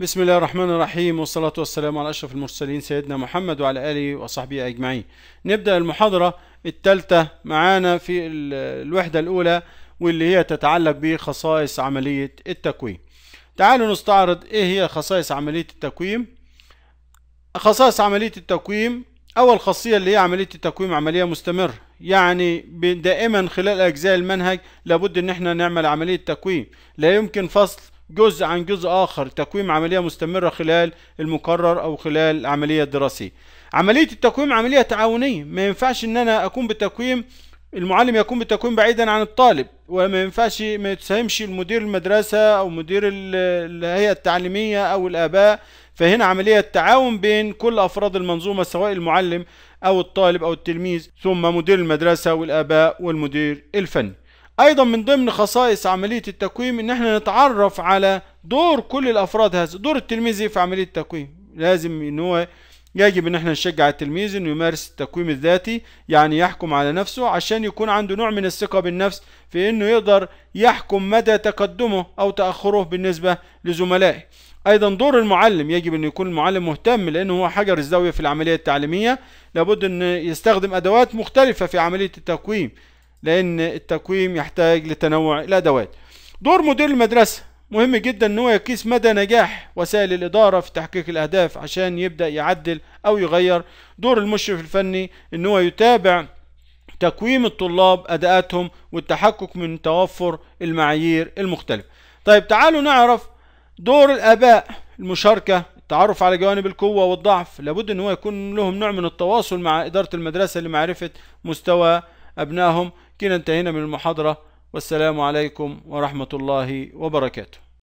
بسم الله الرحمن الرحيم والصلاة والسلام على أشرف المرسلين سيدنا محمد وعلى آله وصحبه أجمعين نبدأ المحاضرة الثالثة معانا في الوحدة الأولى واللي هي تتعلق بخصائص عملية التكوين تعالوا نستعرض إيه هي خصائص عملية التكوين خصائص عملية التكوين أول خاصية اللي هي عملية التكوين عملية مستمرة يعني دائما خلال أجزاء المنهج لابد إن احنا نعمل عملية تكوين لا يمكن فصل جزء عن جزء آخر تقويم عملية مستمرة خلال المقرر أو خلال العملية الدراسية عملية التقويم عملية تعاونية ما ينفعش إن أنا أكون بتقويم المعلم يكون بتقويم بعيدا عن الطالب وما ينفعش ما يتساهمش المدير المدرسة أو مدير الهيئة التعليمية أو الآباء فهنا عملية تعاون بين كل أفراد المنظومة سواء المعلم أو الطالب أو التلميذ ثم مدير المدرسة والآباء والمدير الفني ايضا من ضمن خصائص عملية التقويم ان احنا نتعرف على دور كل الافراد هذا دور التلميذ في عملية التقويم لازم ان هو يجب ان احنا نشجع التلميذ انه يمارس التقويم الذاتي يعني يحكم على نفسه عشان يكون عنده نوع من الثقة بالنفس في انه يقدر يحكم مدى تقدمه او تأخره بالنسبة لزملائه ايضا دور المعلم يجب ان يكون المعلم مهتم لانه هو حجر الزاوية في العملية التعليمية لابد ان يستخدم ادوات مختلفة في عملية التقويم لان التقويم يحتاج لتنوع الادوات دور مدير المدرسه مهم جدا ان هو يقيس مدى نجاح وسائل الاداره في تحقيق الاهداف عشان يبدا يعدل او يغير دور المشرف الفني ان هو يتابع تقويم الطلاب اداءاتهم والتحقق من توفر المعايير المختلفه طيب تعالوا نعرف دور الاباء المشاركه التعرف على جوانب القوه والضعف لابد ان هو يكون لهم نوع من التواصل مع اداره المدرسه لمعرفه مستوى أبنائهم كنا انتهينا من المحاضرة والسلام عليكم ورحمة الله وبركاته